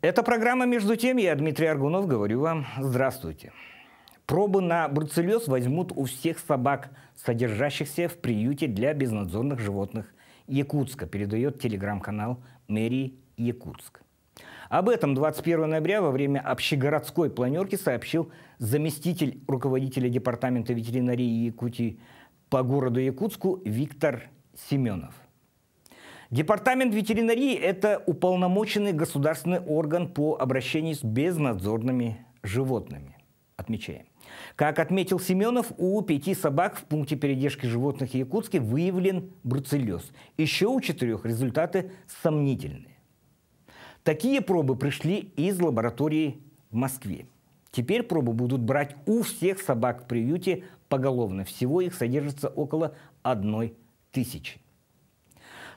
Это программа «Между тем». Я Дмитрий Аргунов. Говорю вам здравствуйте. Пробы на бруцеллез возьмут у всех собак, содержащихся в приюте для безнадзорных животных Якутска, передает телеграм-канал «Мэрии Якутск». Об этом 21 ноября во время общегородской планерки сообщил заместитель руководителя Департамента ветеринарии Якутии по городу Якутску Виктор Семенов – Департамент ветеринарии – это уполномоченный государственный орган по обращению с безнадзорными животными. Отмечаем. Как отметил Семенов, у пяти собак в пункте передержки животных Якутске выявлен бруцеллез. Еще у четырех результаты сомнительные. Такие пробы пришли из лаборатории в Москве. Теперь пробы будут брать у всех собак в приюте поголовно. Всего их содержится около одной тысячи.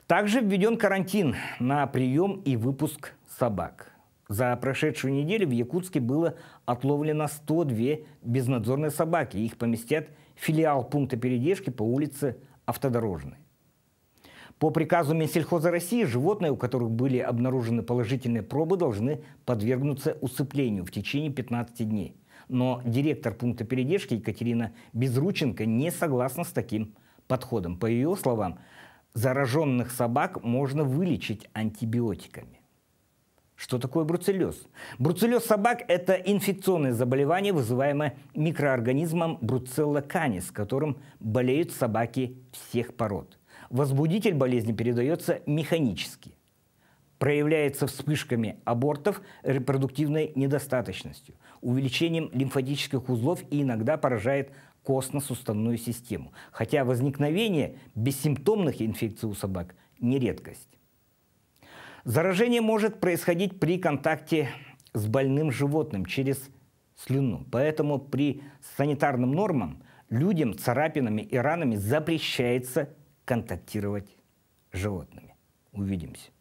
Также введен карантин на прием и выпуск собак. За прошедшую неделю в Якутске было отловлено 102 безнадзорные собаки. Их поместят в филиал пункта передержки по улице Автодорожной. По приказу Минсельхоза России животные, у которых были обнаружены положительные пробы, должны подвергнуться усыплению в течение 15 дней. Но директор пункта передержки Екатерина Безрученко не согласна с таким подходом. По ее словам, зараженных собак можно вылечить антибиотиками. Что такое бруцеллез? Бруцеллез собак – это инфекционное заболевание, вызываемое микроорганизмом бруцелла канис, которым болеют собаки всех пород. Возбудитель болезни передается механически – проявляется вспышками абортов, репродуктивной недостаточностью, увеличением лимфатических узлов и иногда поражает костно-суставную систему. Хотя возникновение бессимптомных инфекций у собак не редкость. Заражение может происходить при контакте с больным животным через слюну. Поэтому при санитарном нормам людям царапинами и ранами запрещается контактировать с животными. Увидимся.